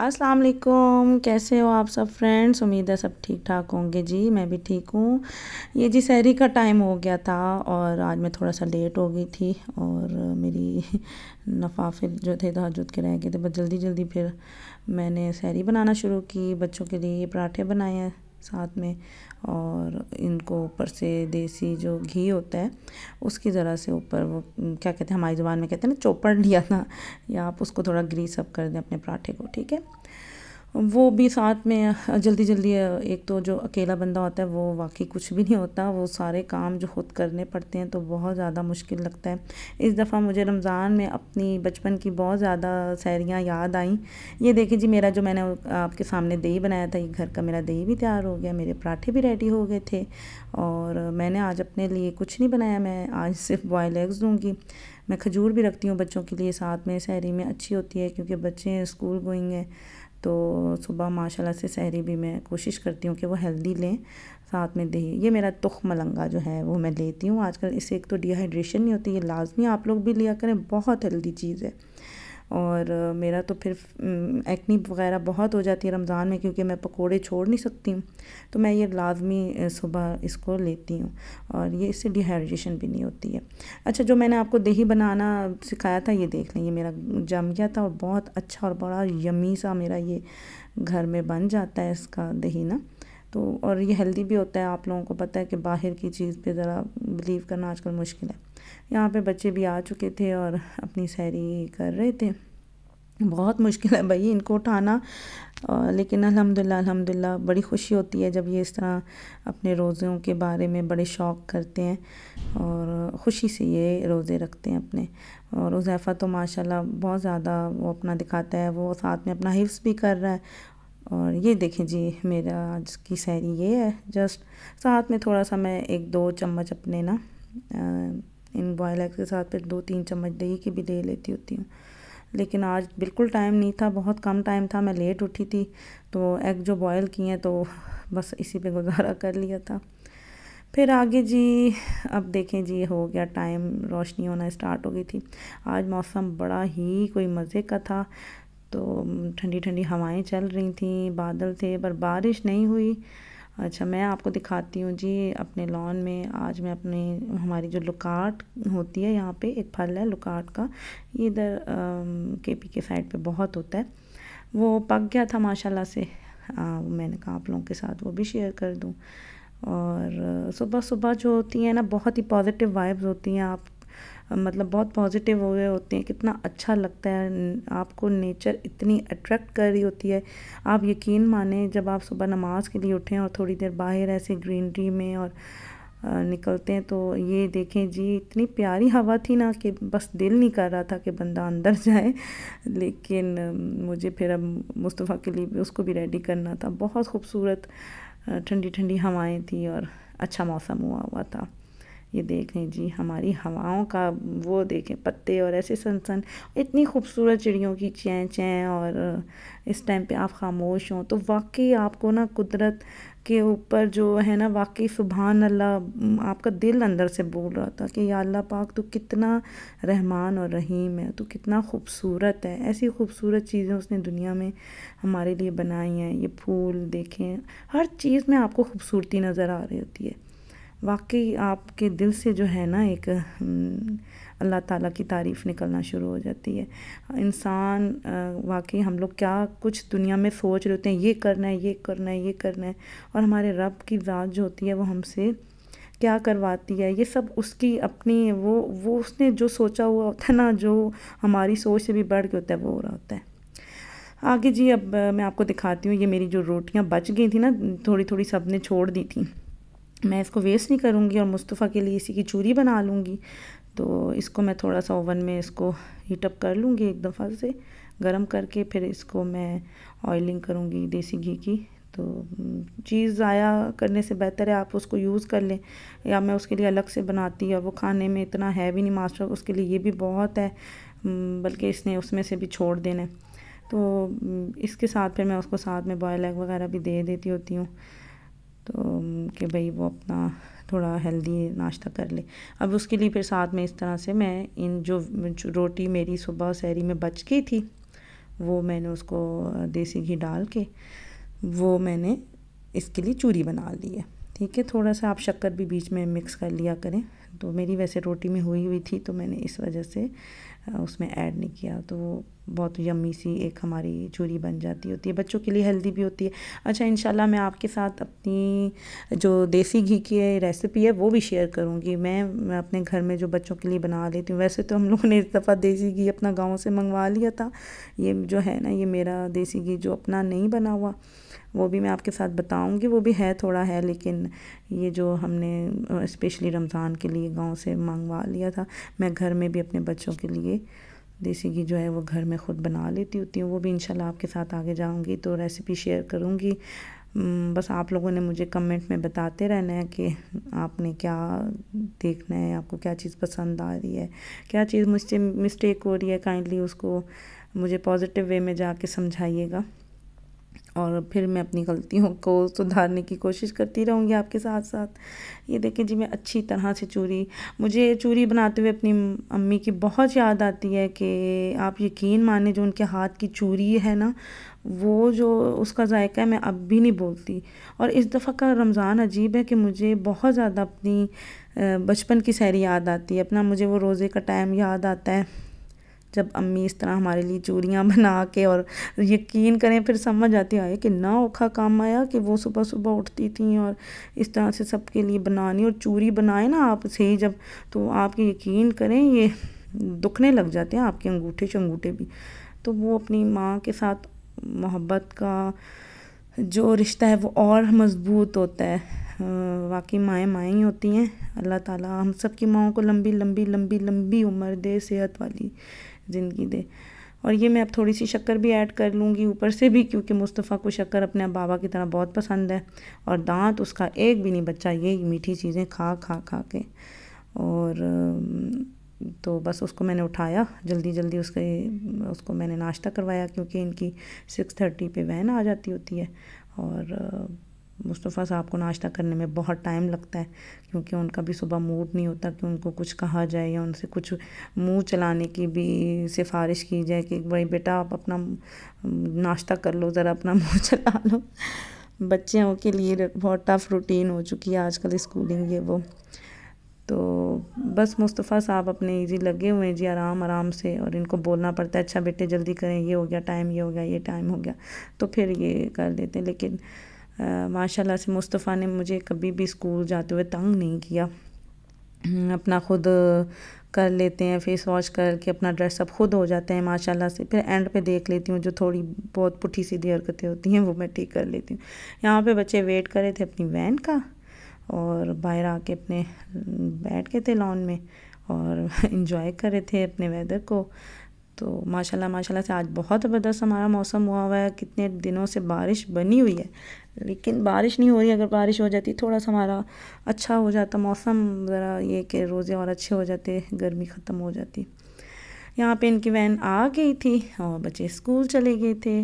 अस्सलाम वालेकुम कैसे हो आप सब फ्रेंड्स उम्मीद है सब ठीक ठाक होंगे जी मैं भी ठीक हूँ ये जी सहरी का टाइम हो गया था और आज मैं थोड़ा सा लेट हो गई थी और मेरी नफाफिल जो थे तहजुद के रह गए थे बस जल्दी जल्दी फिर मैंने सहरी बनाना शुरू की बच्चों के लिए पराठे बनाए हैं साथ में और इनको ऊपर से देसी जो घी होता है उसकी ज़रा से ऊपर वो क्या कहते हैं हमारी ज़ुबान में कहते हैं ना चोपड़ लिया था या आप उसको थोड़ा ग्रीस अप कर दें अपने पराठे को ठीक है वो भी साथ में जल्दी जल्दी एक तो जो अकेला बंदा होता है वो वाकई कुछ भी नहीं होता वो सारे काम जो खुद करने पड़ते हैं तो बहुत ज़्यादा मुश्किल लगता है इस दफ़ा मुझे रमज़ान में अपनी बचपन की बहुत ज़्यादा सैरियाँ याद आईं ये देखिए जी मेरा जो मैंने आपके सामने दही बनाया था ये घर का मेरा दही भी तैयार हो गया मेरे पराठे भी रेडी हो गए थे और मैंने आज अपने लिए कुछ नहीं बनाया मैं आज सिर्फ बॉयल एग्स दूँगी मैं खजूर भी रखती हूँ बच्चों के लिए साथ में सहरी में अच्छी होती है क्योंकि बच्चे स्कूल गोइंग हैं तो सुबह माशाल्लाह से सहरी भी मैं कोशिश करती हूँ कि वो हेल्दी लें साथ में दही ये मेरा तुख मलंगा जो है वो मैं लेती हूँ आजकल इसे एक तो डिहाइड्रेशन नहीं होती ये लाजमी आप लोग भी लिया करें बहुत हेल्दी चीज़ है और मेरा तो फिर एक्नी वगैरह बहुत हो जाती है रमज़ान में क्योंकि मैं पकोड़े छोड़ नहीं सकती हूँ तो मैं ये लाजमी सुबह इसको लेती हूँ और ये इससे डिहाइड्रेशन भी नहीं होती है अच्छा जो मैंने आपको दही बनाना सिखाया था ये देख लें ये मेरा जम गया था और बहुत अच्छा और बड़ा यमी सा मेरा ये घर में बन जाता है इसका दही ना तो और ये हेल्दी भी होता है आप लोगों को पता है कि बाहर की चीज़ पे ज़रा बिलीव करना आजकल मुश्किल है यहाँ पे बच्चे भी आ चुके थे और अपनी सैरी कर रहे थे बहुत मुश्किल है भाई इनको उठाना लेकिन अल्हम्दुलिल्लाह अल्हम्दुलिल्लाह बड़ी खुशी होती है जब ये इस तरह अपने रोज़ों के बारे में बड़े शौक़ करते हैं और ख़ुशी से ये रोज़े रखते हैं अपने और उजैफ़ा तो माशाल्लाह बहुत ज़्यादा वो अपना दिखाता है वो साथ में अपना हिफ्स भी कर रहा है और ये देखें जी मेरा आज की सैरी ये है जस्ट साथ में थोड़ा सा मैं एक दो चम्मच अपने ना इन बॉयल एग्स के साथ फिर दो तीन चम्मच दही की भी दे लेती होती हूँ लेकिन आज बिल्कुल टाइम नहीं था बहुत कम टाइम था मैं लेट उठी थी तो एग जो बॉयल किए तो बस इसी पे गुजारा कर लिया था फिर आगे जी अब देखें जी हो गया टाइम रोशनी होना स्टार्ट हो गई थी आज मौसम बड़ा ही कोई मज़े का था तो ठंडी ठंडी हवाएं चल रही थी बादल थे पर बारिश नहीं हुई अच्छा मैं आपको दिखाती हूँ जी अपने लॉन में आज मैं अपने हमारी जो लुकाट होती है यहाँ पे एक फल है लुकाट का ये इधर के पी के साइड पे बहुत होता है वो पक गया था माशाल्लाह से आ, हाँ, मैंने कहा आप लोगों के साथ वो भी शेयर कर दूँ और सुबह सुबह जो होती हैं ना बहुत ही पॉजिटिव वाइब्स होती हैं आप मतलब बहुत पॉजिटिव हुए होते हैं कितना अच्छा लगता है आपको नेचर इतनी अट्रैक्ट कर रही होती है आप यकीन माने जब आप सुबह नमाज के लिए उठें और थोड़ी देर बाहर ऐसे ग्रीनरी में और निकलते हैं तो ये देखें जी इतनी प्यारी हवा थी ना कि बस दिल नहीं कर रहा था कि बंदा अंदर जाए लेकिन मुझे फिर अब मुस्तफ़ा के लिए भी उसको भी रेडी करना था बहुत खूबसूरत ठंडी ठंडी हवाएं थी और अच्छा मौसम हुआ हुआ था ये देखें जी हमारी हवाओं का वो देखें पत्ते और ऐसे सनसन इतनी खूबसूरत चिड़ियों की चें चें और इस टाइम पे आप खामोश हों तो वाकई आपको ना कुदरत के ऊपर जो है ना वाकई सुबहान अल्लाह आपका दिल अंदर से बोल रहा था कि या अल्लाह पाक तो कितना रहमान और रहीम है तो कितना खूबसूरत है ऐसी खूबसूरत चीज़ें उसने दुनिया में हमारे लिए बनाई हैं ये फूल देखें हर चीज़ में आपको खूबसूरती नज़र आ रही होती है वाकई आपके दिल से जो है ना एक हम्म, अल्लाह ताला की तारीफ़ निकलना शुरू हो जाती है इंसान वाकई हम लोग क्या कुछ दुनिया में सोच रहे होते हैं ये करना है ये करना है ये करना है और हमारे रब की ज़ात जो होती है वो हमसे क्या करवाती है ये सब उसकी अपनी वो वो उसने जो सोचा हुआ होता है ना जो हमारी सोच से भी बढ़ के होता है वो हो रहा होता है आगे जी अब मैं आपको दिखाती हूँ ये मेरी जो रोटियाँ बच गई थी ना थोड़ी थोड़ी सब ने छोड़ दी थी मैं इसको वेस्ट नहीं करूँगी और मुस्तफ़ा के लिए इसी की चूरी बना लूँगी तो इसको मैं थोड़ा सा ओवन में इसको हीटअप कर लूँगी एक दफ़ा से गर्म करके फिर इसको मैं ऑयलिंग करूँगी देसी घी की तो चीज़ ज़ाया करने से बेहतर है आप उसको यूज़ कर लें या मैं उसके लिए अलग से बनाती और वो खाने में इतना है भी नहीं मास्टर उसके लिए ये भी बहुत है बल्कि इसने उसमें से भी छोड़ देना है तो इसके साथ फिर मैं उसको साथ में बॉयल एग वगैरह भी दे देती होती हूँ तो कि भाई वो अपना थोड़ा हेल्दी नाश्ता कर ले अब उसके लिए फिर साथ में इस तरह से मैं इन जो रोटी मेरी सुबह सहरी में बच गई थी वो मैंने उसको देसी घी डाल के वो मैंने इसके लिए चूरी बना ली है ठीक है थोड़ा सा आप शक्कर भी बीच में मिक्स कर लिया करें तो मेरी वैसे रोटी में हुई हुई थी तो मैंने इस वजह से उसमें ऐड नहीं किया तो बहुत यम्मी सी एक हमारी चूरी बन जाती होती है बच्चों के लिए हेल्दी भी होती है अच्छा इन मैं आपके साथ अपनी जो देसी घी की रेसिपी है वो भी शेयर करूँगी मैं, मैं अपने घर में जो बच्चों के लिए बना लेती हूँ वैसे तो हम लोगों ने इस दफ़ा देसी घी अपना गाँव से मंगवा लिया था ये जो है ना ये मेरा देसी घी जो अपना नहीं बना हुआ वो भी मैं आपके साथ बताऊंगी वो भी है थोड़ा है लेकिन ये जो हमने स्पेशली रमज़ान के लिए गांव से मंगवा लिया था मैं घर में भी अपने बच्चों के लिए देसी घी जो है वो घर में ख़ुद बना लेती होती हूँ वो भी इंशाल्लाह आपके साथ आगे जाऊँगी तो रेसिपी शेयर करूँगी बस आप लोगों ने मुझे कमेंट में बताते रहना है कि आपने क्या देखना है आपको क्या चीज़ पसंद आ रही है क्या चीज़ मुझसे मिस्टेक हो रही है काइंडली उसको मुझे पॉजिटिव वे में जाके समझाइएगा और फिर मैं अपनी गलतियों को सुधारने की कोशिश करती रहूँगी आपके साथ साथ ये देखें जी मैं अच्छी तरह से चूरी मुझे चूरी बनाते हुए अपनी अम्मी की बहुत याद आती है कि आप यकीन माने जो उनके हाथ की चूरी है ना वो जो उसका जायका है मैं अब भी नहीं बोलती और इस दफ़ा का रमज़ान अजीब है कि मुझे बहुत ज़्यादा अपनी बचपन की सैरी याद आती है अपना मुझे वो रोज़े का टाइम याद आता है जब अम्मी इस तरह हमारे लिए चूड़ियाँ बना के और यकीन करें फिर समझ आती आए कि ना औखा काम आया कि वो सुबह सुबह उठती थी और इस तरह से सबके लिए बनानी और चूड़ी बनाए ना आप से ही जब तो आप यकीन करें ये दुखने लग जाते हैं आपके अंगूठे शंगूठे भी तो वो अपनी माँ के साथ मोहब्बत का जो रिश्ता है वो और मज़बूत होता है वाकई माएँ माएँ ही होती हैं अल्लाह ताला हम सब की माओ को लंबी लंबी लंबी लंबी उम्र दे सेहत वाली ज़िंदगी दे और ये मैं अब थोड़ी सी शक्कर भी ऐड कर लूँगी ऊपर से भी क्योंकि मुस्तफ़ा को शक्कर अपने बाबा की तरह बहुत पसंद है और दांत उसका एक भी नहीं बच्चा ये मीठी चीज़ें खा खा खा के और तो बस उसको मैंने उठाया जल्दी जल्दी उसके उसको मैंने नाश्ता करवाया क्योंकि इनकी सिक्स थर्टी पर वैन आ जाती होती है और मुस्तफ़ा साहब को नाश्ता करने में बहुत टाइम लगता है क्योंकि उनका भी सुबह मूड नहीं होता कि उनको कुछ कहा जाए या उनसे कुछ मुंह चलाने की भी सिफारिश की जाए कि भाई बेटा आप अपना नाश्ता कर लो ज़रा अपना मुंह चला लो बच्चों के लिए बहुत टफ रूटीन हो चुकी है आजकल स्कूलिंग ये वो तो बस मुस्तफ़ा साहब अपने ईजी लगे हुए हैं जी आराम आराम से और इनको बोलना पड़ता है अच्छा बेटे जल्दी करें ये हो गया टाइम ये हो गया ये टाइम हो गया तो फिर ये कर देते हैं लेकिन माशाल्लाह से मुस्तफ़ा ने मुझे कभी भी स्कूल जाते हुए तंग नहीं किया हम्म, अपना ख़ुद कर लेते हैं फेस वॉश करके अपना ड्रेसअप खुद हो जाते हैं माशाल्लाह से फिर एंड पे देख लेती हूँ जो थोड़ी बहुत पुठी सीधी हरकतें होती हैं वो मैं ठीक कर लेती हूँ यहाँ पे बच्चे वेट कर रहे थे अपनी वैन का और बाहर आके अपने हम्म, बैठ गए थे लॉन में और इन्जॉय कर रहे थे अपने वेदर को तो माशाल्लाह माशाल्लाह से आज बहुत ज़बरदस्त हमारा मौसम हुआ हुआ है कितने दिनों से बारिश बनी हुई है लेकिन बारिश नहीं हो रही अगर बारिश हो जाती थोड़ा सा हमारा अच्छा हो जाता मौसम ज़रा ये कि रोज़े और अच्छे हो जाते गर्मी ख़त्म हो जाती यहाँ पे इनकी वैन आ गई थी और बच्चे स्कूल चले गए थे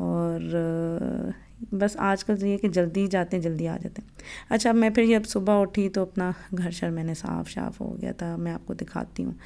और बस आजकल तो ये कि जल्दी जाते हैं जल्दी आ जाते हैं अच्छा मैं फिर जब सुबह उठी तो अपना घर शर मैंने साफ शाफ हो गया था मैं आपको दिखाती हूँ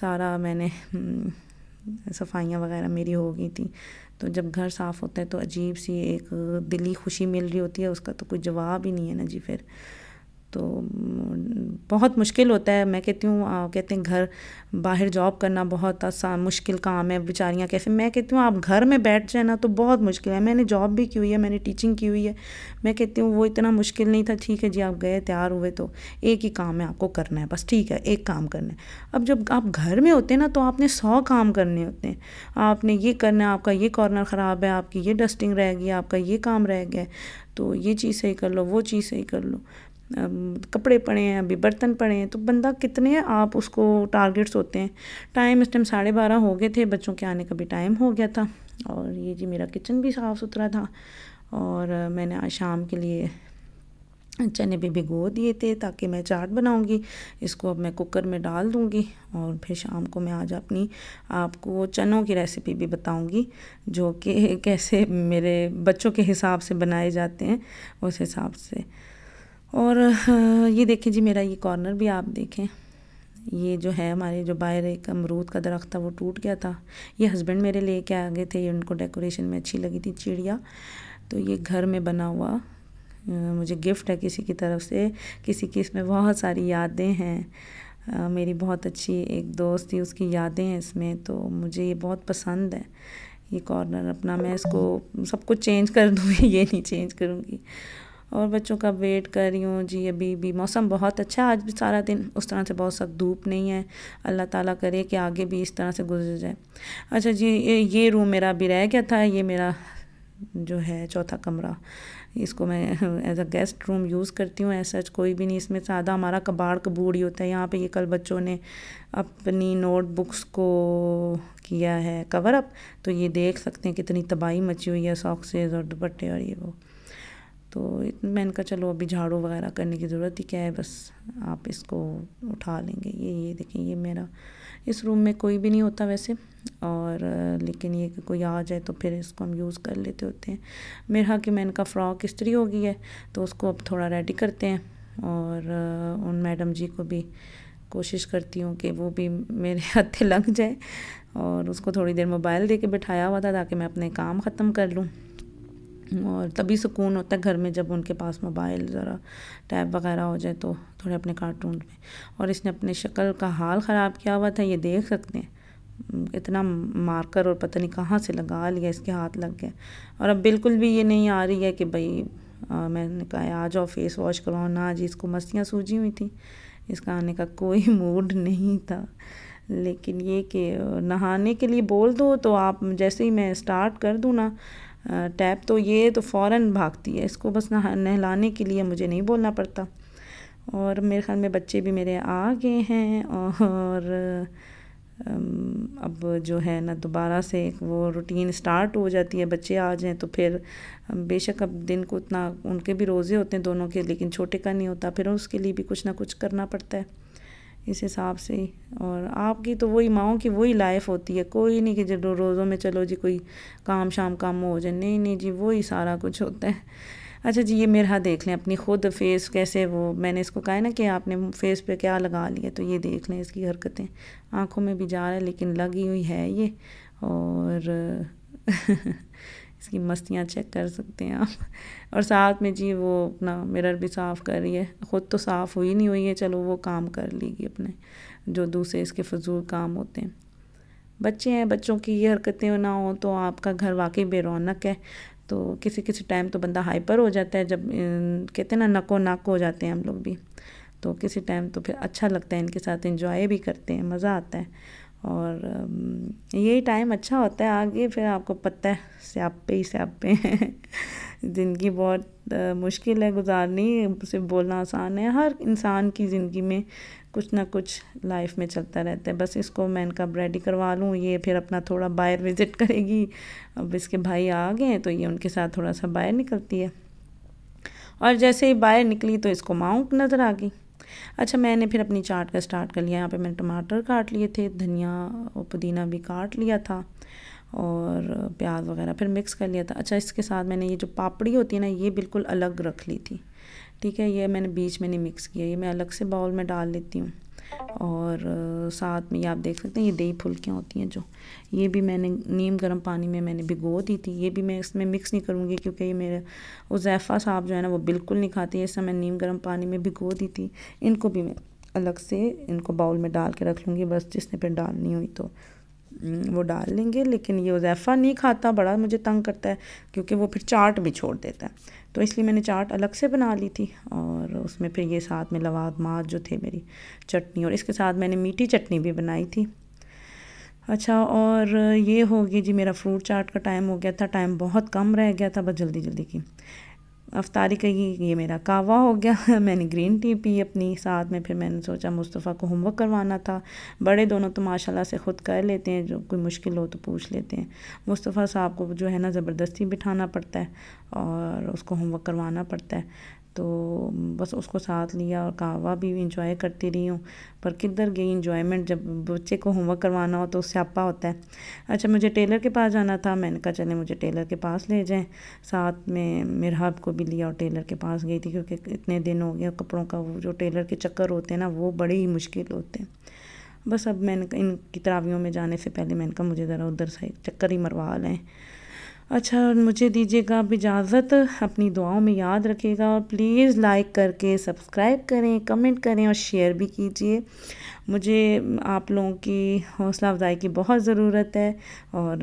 सारा मैंने हम्म, सफाइयाँ वगैरह मेरी हो गई थी तो जब घर साफ़ होता है तो अजीब सी एक दिली खुशी मिल रही होती है उसका तो कोई जवाब ही नहीं है ना जी फिर तो बहुत मुश्किल होता है मैं कहती हूँ कहते हैं घर बाहर जॉब करना बहुत आसान मुश्किल काम है बेचारियाँ कैसे मैं कहती हूँ आप घर में बैठ जाए ना तो बहुत मुश्किल है मैंने जॉब भी की हुई है मैंने टीचिंग की हुई है मैं कहती हूँ वो इतना मुश्किल नहीं था ठीक है जी आप गए तैयार हुए तो एक ही काम है आपको करना है बस ठीक है एक काम करना है अब जब आप घर में होते हैं ना तो आपने सौ काम करने होते हैं आपने ये करना है आपका ये कॉर्नर ख़राब है आपकी ये डस्टिंग रह गई आपका ये काम रह गया तो ये चीज़ सही कर लो वो चीज़ सही कर लो कपड़े पड़े हैं अभी बर्तन पड़े हैं तो बंदा कितने आप उसको टारगेट्स होते हैं टाइम इस टाइम साढ़े बारह हो गए थे बच्चों के आने का भी टाइम हो गया था और ये जी मेरा किचन भी साफ़ सुथरा था और मैंने आज शाम के लिए चने भी भिगो दिए थे ताकि मैं चाट बनाऊंगी इसको अब मैं कुकर में डाल दूंगी और फिर शाम को मैं आज अपनी आपको चनों की रेसिपी भी बताऊंगी जो कि कैसे मेरे बच्चों के हिसाब से बनाए जाते हैं उस हिसाब से और ये देखें जी मेरा ये कॉर्नर भी आप देखें ये जो है हमारे जो बाहर एक अमरूद का दरख्त था वो टूट गया था ये हस्बैंड मेरे लेके आ गए थे ये उनको डेकोरेशन में अच्छी लगी थी चिड़िया तो ये घर में बना हुआ मुझे गिफ्ट है किसी की तरफ से किसी की इसमें बहुत सारी यादें हैं मेरी बहुत अच्छी एक दोस्त थी उसकी यादें हैं इसमें तो मुझे ये बहुत पसंद है ये कॉर्नर अपना मैं इसको सब कुछ चेंज कर दूँगी ये नहीं चेंज करूँगी और बच्चों का वेट कर रही हूँ जी अभी भी मौसम बहुत अच्छा है आज भी सारा दिन उस तरह से बहुत सख्त धूप नहीं है अल्लाह ताला करे कि आगे भी इस तरह से गुजर जाए अच्छा जी ये रूम मेरा अभी रह गया था ये मेरा जो है चौथा कमरा इसको मैं as a guest room use करती हूँ ऐसा कोई भी नहीं इसमें सादा हमारा कबाड़ कबूड़ ही होता है यहाँ पे ये कल बच्चों ने अपनी नोटबुक्स को किया है कवर अप तो ये देख सकते हैं कितनी तबाही मची हुई है सॉक्सेज और दुपट्टे और ये वो तो मैंने कहा चलो अभी झाड़ू वगैरह करने की ज़रूरत ही क्या है बस आप इसको उठा लेंगे ये ये देखें ये मेरा इस रूम में कोई भी नहीं होता वैसे और लेकिन ये कि कोई आ जाए तो फिर इसको हम यूज़ कर लेते होते हैं मेरा कि मैंने का फ़्रॉक इस्त्री हो गई है तो उसको अब थोड़ा रेडी करते हैं और उन मैडम जी को भी कोशिश करती हूँ कि वो भी मेरे हथे लग जाए और उसको थोड़ी देर मोबाइल दे के बिठाया हुआ था ताकि मैं अपने काम ख़त्म कर लूँ और तभी सुकून होता है घर में जब उनके पास मोबाइल ज़रा टैब वगैरह हो जाए तो थोड़े अपने कार्टून में और इसने अपने शक्ल का हाल ख़राब किया हुआ था ये देख सकते हैं इतना मार्कर और पता नहीं कहाँ से लगा लिया इसके हाथ लग गया और अब बिल्कुल भी ये नहीं आ रही है कि भाई आ, मैंने कहा आ जाओ फेस वॉश करवाओ ना जी इसको मस्तियाँ सूझी हुई थी इसका आने का कोई मूड नहीं था लेकिन ये कि नहाने के लिए बोल दो तो आप जैसे ही मैं स्टार्ट कर दूँ ना टैप तो ये तो फ़ौर भागती है इसको बस नहा नहलाने के लिए मुझे नहीं बोलना पड़ता और मेरे ख्याल में बच्चे भी मेरे आ गए हैं और अब जो है ना दोबारा से वो रूटीन स्टार्ट हो जाती है बच्चे आ जाएँ तो फिर बेशक अब दिन को उतना उनके भी रोज़े होते हैं दोनों के लेकिन छोटे का नहीं होता फिर उसके लिए भी कुछ ना कुछ करना पड़ता है इस हिसाब से और आपकी तो वही माओ की वही लाइफ होती है कोई नहीं कि जब रोज़ों में चलो जी कोई काम शाम काम हो जाए नहीं नहीं जी वही सारा कुछ होता है अच्छा जी ये मेरा देख लें अपनी खुद फेस कैसे वो मैंने इसको कहा है ना कि आपने फेस पे क्या लगा लिया तो ये देख लें इसकी हरकतें आँखों में भी जा रहा है लेकिन लगी हुई है ये और इसकी मस्तियाँ चेक कर सकते हैं आप और साथ में जी वो अपना मिरर भी साफ़ कर रही है ख़ुद तो साफ़ हुई नहीं हुई है चलो वो काम कर लेगी अपने जो दूसरे इसके फजूल काम होते हैं बच्चे हैं बच्चों की ये हरकतें ना हो तो आपका घर वाकई बेरौनक है तो किसी किसी टाइम तो बंदा हाइपर हो जाता है जब कहते हैं ना नको नक हो जाते हैं हम लोग भी तो किसी टाइम तो फिर अच्छा लगता है इनके साथ इंजॉय भी करते हैं मज़ा आता है और यही टाइम अच्छा होता है आगे फिर आपको पता है स्यापे ही स्यापे हैं ज़िंदगी बहुत मुश्किल है गुजारनी सिर्फ बोलना आसान है हर इंसान की ज़िंदगी में कुछ ना कुछ लाइफ में चलता रहता है बस इसको मैं इनका रेडी करवा लूँ ये फिर अपना थोड़ा बाहर विज़िट करेगी अब इसके भाई आ गए तो ये उनके साथ थोड़ा सा बाहर निकलती है और जैसे ही बाहर निकली तो इसको माउंट नज़र आ गई अच्छा मैंने फिर अपनी चाट का स्टार्ट कर लिया यहाँ पे मैंने टमाटर काट लिए थे धनिया और पुदीना भी काट लिया था और प्याज वगैरह फिर मिक्स कर लिया था अच्छा इसके साथ मैंने ये जो पापड़ी होती है ना ये बिल्कुल अलग रख ली थी ठीक है ये मैंने बीच में नहीं मिक्स किया ये मैं अलग से बाउल में डाल लेती हूँ और साथ में ये आप देख सकते हैं ये दही फुलकियाँ होती हैं जो ये भी मैंने नीम गर्म पानी में मैंने भिगो दी थी ये भी मैं इसमें मिक्स नहीं करूँगी क्योंकि ये मेरा उजैफ़ा साहब जो है ना वो बिल्कुल नहीं खाते है इससे मैं नीम गर्म पानी में भिगो दी थी इनको भी मैं अलग से इनको बाउल में डाल के रख लूँगी बस जिसने पर डालनी हुई तो हम्म, वो डाल लेंगे लेकिन ये उजैफ़ा नहीं खाता बड़ा मुझे तंग करता है क्योंकि वो फिर चाट भी छोड़ देता है तो इसलिए मैंने चाट अलग से बना ली थी और उसमें फिर ये साथ में लवादमात जो थे मेरी चटनी और इसके साथ मैंने मीठी चटनी भी बनाई थी अच्छा और ये होगी जी मेरा फ्रूट चाट का टाइम हो गया था टाइम बहुत कम रह गया था बस जल्दी जल्दी की अफ्तारी का ये ये मेरा कावा हो गया मैंने ग्रीन टी पी अपनी साथ में फिर मैंने सोचा मुस्तफ़ा को होमवर्क करवाना था बड़े दोनों तो माशाल्लाह से ख़ुद कर लेते हैं जो कोई मुश्किल हो तो पूछ लेते हैं मुस्तफ़ा साहब को जो है ना ज़बरदस्ती बिठाना पड़ता है और उसको होमवर्क करवाना पड़ता है तो बस उसको साथ लिया और कहावा भी इंजॉय करती रही हूँ पर किधर गई इंजॉयमेंट जब बच्चे को होमवर्क करवाना हो तो स्यापा होता है अच्छा मुझे टेलर के पास जाना था मैंने कहा चले मुझे टेलर के पास ले जाएं साथ में मिरहब को भी लिया और टेलर के पास गई थी क्योंकि इतने दिन हो गया कपड़ों का वो जो टेलर के चक्कर होते हैं ना वो बड़े ही मुश्किल होते हैं बस अब मैंने इन तरावियों में जाने से पहले मैंने कहा मुझे ज़रा उधर से चक्कर ही मरवा लें अच्छा मुझे दीजिएगा आप इजाज़त अपनी दुआओं में याद रखिएगा और प्लीज़ लाइक करके सब्सक्राइब करें कमेंट करें और शेयर भी कीजिए मुझे आप लोगों की हौसला अफजाई की बहुत ज़रूरत है और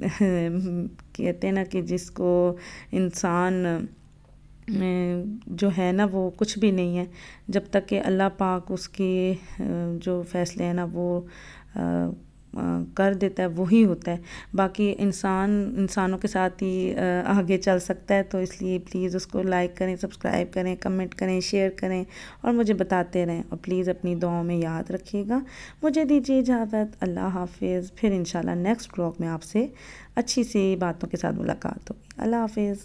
कहते हैं ना कि जिसको इंसान जो है ना वो कुछ भी नहीं है जब तक कि अल्लाह पाक उसके जो फैसले हैं ना वो कर देता है वही होता है बाकी इंसान इंसानों के साथ ही आगे चल सकता है तो इसलिए प्लीज़ उसको लाइक करें सब्सक्राइब करें कमेंट करें शेयर करें और मुझे बताते रहें और प्लीज़ अपनी दुआओं में याद रखिएगा मुझे दीजिए इजाज़त अल्लाह हाफिज़ फिर इन नेक्स्ट ब्लॉग में आपसे अच्छी सी बातों के साथ मुलाकात होगी अल्लाह हाफिज़